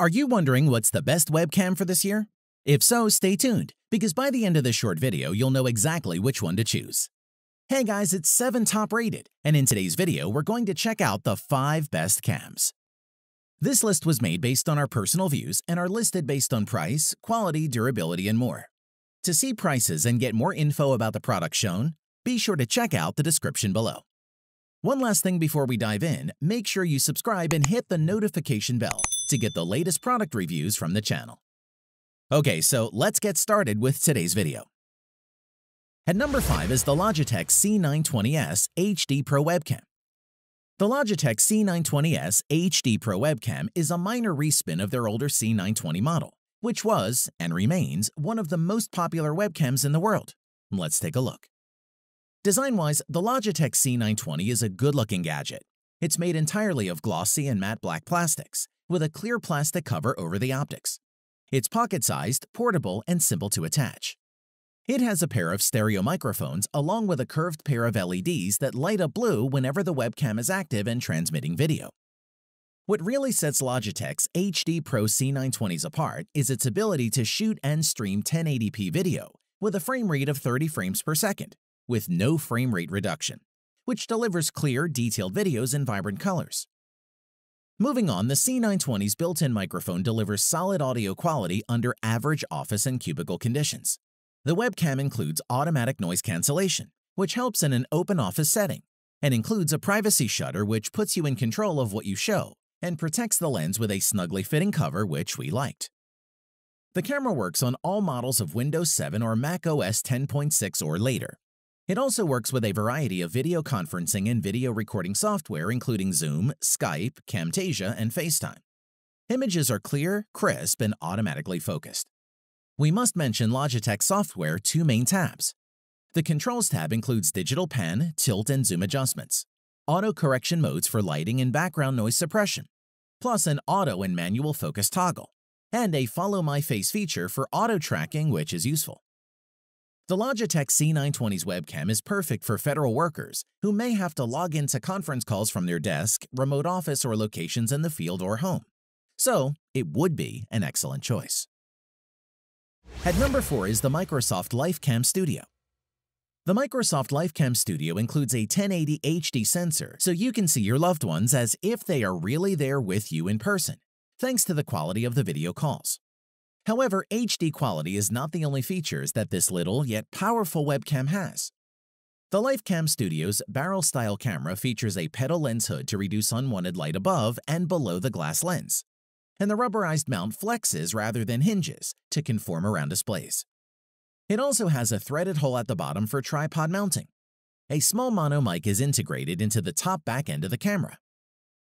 Are you wondering what's the best webcam for this year? If so, stay tuned, because by the end of this short video, you'll know exactly which one to choose. Hey guys, it's 7 top rated, and in today's video, we're going to check out the 5 best cams. This list was made based on our personal views and are listed based on price, quality, durability, and more. To see prices and get more info about the product shown, be sure to check out the description below. One last thing before we dive in, make sure you subscribe and hit the notification bell to get the latest product reviews from the channel. Okay, so let's get started with today's video. At number 5 is the Logitech C920S HD Pro Webcam. The Logitech C920S HD Pro Webcam is a minor respin of their older C920 model, which was, and remains, one of the most popular webcams in the world. Let's take a look. Design-wise, the Logitech C920 is a good-looking gadget. It's made entirely of glossy and matte black plastics, with a clear plastic cover over the optics. It's pocket-sized, portable, and simple to attach. It has a pair of stereo microphones along with a curved pair of LEDs that light up blue whenever the webcam is active and transmitting video. What really sets Logitech's HD Pro C920s apart is its ability to shoot and stream 1080p video with a frame rate of 30 frames per second, with no frame rate reduction, which delivers clear, detailed videos in vibrant colors. Moving on, the C920's built-in microphone delivers solid audio quality under average office and cubicle conditions. The webcam includes automatic noise cancellation, which helps in an open office setting, and includes a privacy shutter which puts you in control of what you show and protects the lens with a snugly fitting cover which we liked. The camera works on all models of Windows 7 or Mac OS 10.6 or later, it also works with a variety of video conferencing and video recording software, including Zoom, Skype, Camtasia, and FaceTime. Images are clear, crisp, and automatically focused. We must mention Logitech software two main tabs. The Controls tab includes digital pan, tilt, and zoom adjustments, auto correction modes for lighting and background noise suppression, plus an auto and manual focus toggle, and a Follow My Face feature for auto tracking, which is useful. The Logitech C920's webcam is perfect for federal workers who may have to log into conference calls from their desk, remote office, or locations in the field or home. So, it would be an excellent choice. At number 4 is the Microsoft LifeCam Studio. The Microsoft LifeCam Studio includes a 1080 HD sensor, so you can see your loved ones as if they are really there with you in person, thanks to the quality of the video calls. However, HD quality is not the only features that this little yet powerful webcam has. The LifeCam Studio's barrel-style camera features a pedal lens hood to reduce unwanted light above and below the glass lens, and the rubberized mount flexes rather than hinges to conform around displays. It also has a threaded hole at the bottom for tripod mounting. A small mono mic is integrated into the top back end of the camera.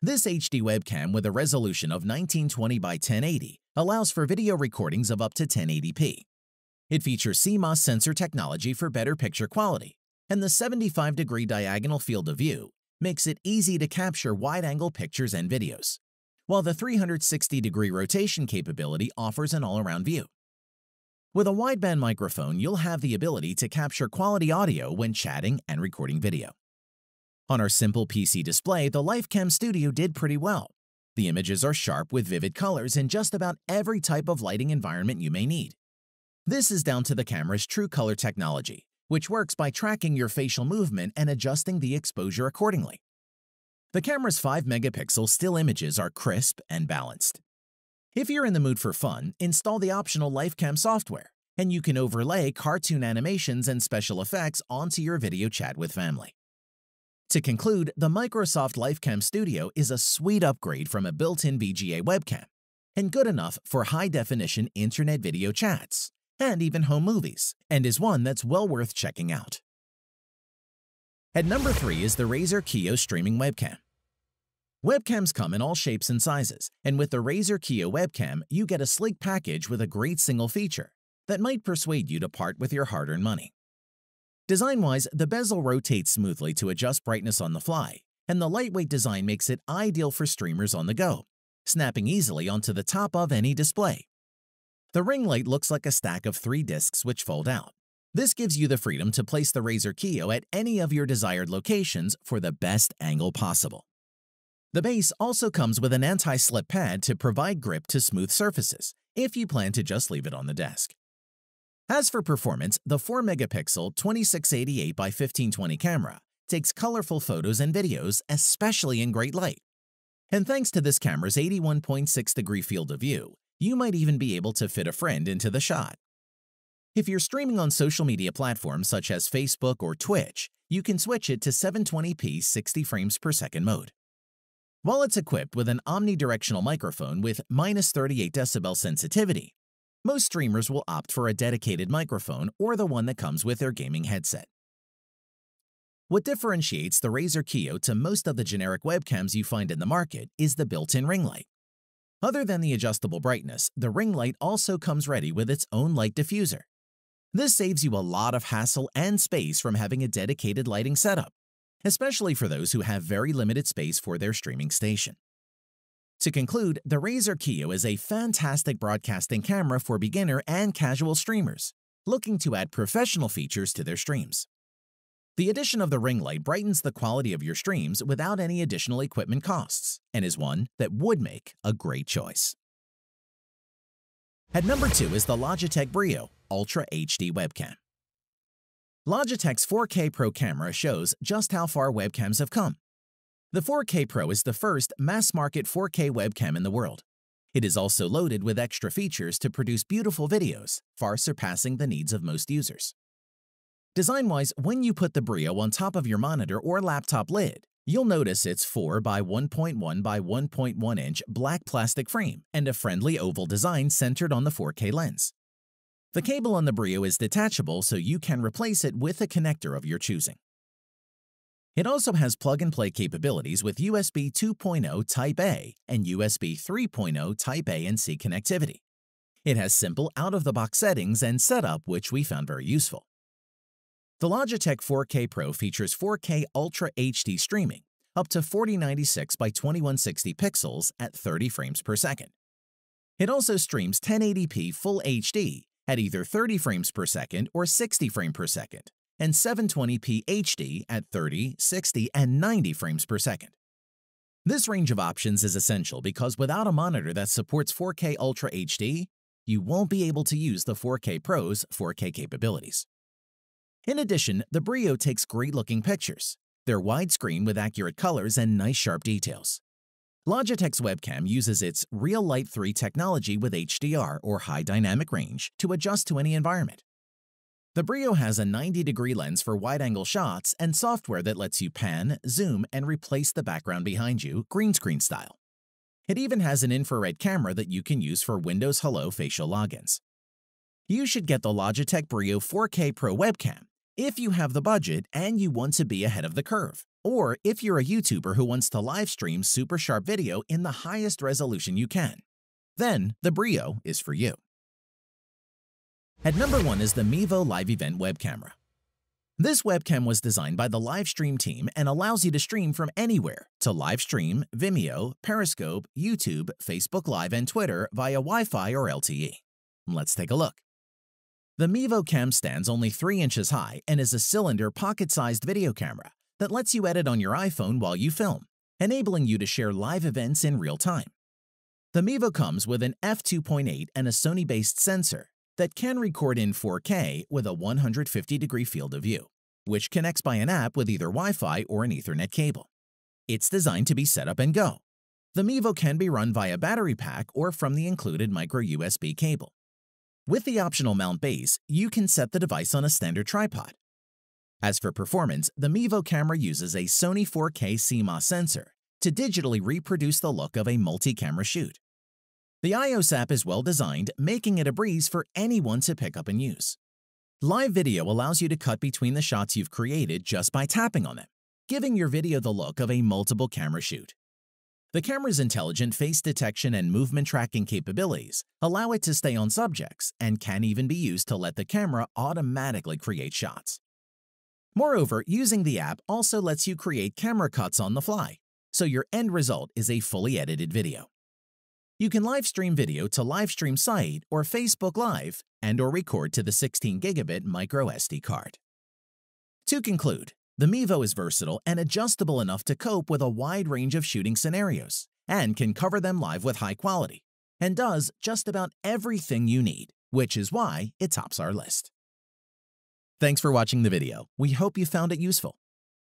This HD webcam with a resolution of 1920 by 1080 allows for video recordings of up to 1080p. It features CMOS sensor technology for better picture quality, and the 75-degree diagonal field of view makes it easy to capture wide-angle pictures and videos, while the 360-degree rotation capability offers an all-around view. With a wideband microphone, you'll have the ability to capture quality audio when chatting and recording video. On our simple PC display, the LifeCam Studio did pretty well, the images are sharp with vivid colors in just about every type of lighting environment you may need. This is down to the camera's true color technology, which works by tracking your facial movement and adjusting the exposure accordingly. The camera's 5-megapixel still images are crisp and balanced. If you're in the mood for fun, install the optional LifeCam software, and you can overlay cartoon animations and special effects onto your video chat with family. To conclude, the Microsoft LifeCam Studio is a sweet upgrade from a built-in VGA webcam and good enough for high-definition internet video chats and even home movies, and is one that's well worth checking out. At number 3 is the Razer Kiyo Streaming Webcam. Webcams come in all shapes and sizes, and with the Razer Kiyo webcam, you get a sleek package with a great single feature that might persuade you to part with your hard-earned money. Design-wise, the bezel rotates smoothly to adjust brightness on the fly, and the lightweight design makes it ideal for streamers on the go, snapping easily onto the top of any display. The ring light looks like a stack of three discs which fold out. This gives you the freedom to place the Razer Kiyo at any of your desired locations for the best angle possible. The base also comes with an anti-slip pad to provide grip to smooth surfaces, if you plan to just leave it on the desk. As for performance, the 4-megapixel 2688x1520 camera takes colorful photos and videos, especially in great light. And thanks to this camera's 81.6 degree field of view, you might even be able to fit a friend into the shot. If you're streaming on social media platforms such as Facebook or Twitch, you can switch it to 720p 60 frames per second mode. While it's equipped with an omnidirectional microphone with minus 38 decibel sensitivity, most streamers will opt for a dedicated microphone or the one that comes with their gaming headset. What differentiates the Razer Kiyo to most of the generic webcams you find in the market is the built-in ring light. Other than the adjustable brightness, the ring light also comes ready with its own light diffuser. This saves you a lot of hassle and space from having a dedicated lighting setup, especially for those who have very limited space for their streaming station. To conclude, the Razer Kiyo is a fantastic broadcasting camera for beginner and casual streamers looking to add professional features to their streams. The addition of the ring light brightens the quality of your streams without any additional equipment costs and is one that would make a great choice. At number 2 is the Logitech Brio Ultra HD Webcam. Logitech's 4K Pro camera shows just how far webcams have come the 4K Pro is the first mass-market 4K webcam in the world. It is also loaded with extra features to produce beautiful videos, far surpassing the needs of most users. Design-wise, when you put the Brio on top of your monitor or laptop lid, you'll notice its 4 by 1.1 by 1.1 inch black plastic frame and a friendly oval design centered on the 4K lens. The cable on the Brio is detachable so you can replace it with a connector of your choosing. It also has plug-and-play capabilities with USB 2.0 Type-A and USB 3.0 Type-A and C connectivity. It has simple out-of-the-box settings and setup which we found very useful. The Logitech 4K Pro features 4K Ultra HD streaming, up to 4096 by 2160 pixels at 30 frames per second. It also streams 1080p Full HD at either 30 frames per second or 60 frames per second, and 720p HD at 30, 60, and 90 frames per second. This range of options is essential because without a monitor that supports 4K Ultra HD, you won't be able to use the 4K Pro's 4K capabilities. In addition, the Brio takes great-looking pictures. They're widescreen with accurate colors and nice sharp details. Logitech's webcam uses its Real Light 3 technology with HDR or high dynamic range to adjust to any environment. The Brio has a 90-degree lens for wide-angle shots and software that lets you pan, zoom, and replace the background behind you, green screen style. It even has an infrared camera that you can use for Windows Hello facial logins. You should get the Logitech Brio 4K Pro webcam if you have the budget and you want to be ahead of the curve, or if you're a YouTuber who wants to live stream super sharp video in the highest resolution you can. Then the Brio is for you. At number 1 is the Mevo Live Event Web Camera. This webcam was designed by the Livestream team and allows you to stream from anywhere to Livestream, Vimeo, Periscope, YouTube, Facebook Live, and Twitter via Wi-Fi or LTE. Let's take a look. The Mevo Cam stands only 3 inches high and is a cylinder pocket-sized video camera that lets you edit on your iPhone while you film, enabling you to share live events in real time. The Mevo comes with an f2.8 and a Sony-based sensor that can record in 4K with a 150 degree field of view, which connects by an app with either Wi-Fi or an Ethernet cable. It's designed to be set up and go. The Mevo can be run via battery pack or from the included micro USB cable. With the optional mount base, you can set the device on a standard tripod. As for performance, the Mevo camera uses a Sony 4K CMOS sensor to digitally reproduce the look of a multi-camera shoot. The iOS app is well designed, making it a breeze for anyone to pick up and use. Live video allows you to cut between the shots you've created just by tapping on them, giving your video the look of a multiple camera shoot. The camera's intelligent face detection and movement tracking capabilities allow it to stay on subjects and can even be used to let the camera automatically create shots. Moreover, using the app also lets you create camera cuts on the fly, so your end result is a fully edited video. You can live stream video to Livestream site or Facebook Live and or record to the 16 gigabit micro SD card. To conclude, the Mevo is versatile and adjustable enough to cope with a wide range of shooting scenarios and can cover them live with high quality and does just about everything you need, which is why it tops our list. Thanks for watching the video. We hope you found it useful.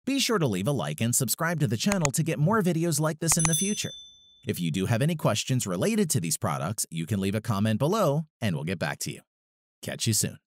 Be sure to leave a like and subscribe to the channel to get more videos like this in the future. If you do have any questions related to these products, you can leave a comment below and we'll get back to you. Catch you soon.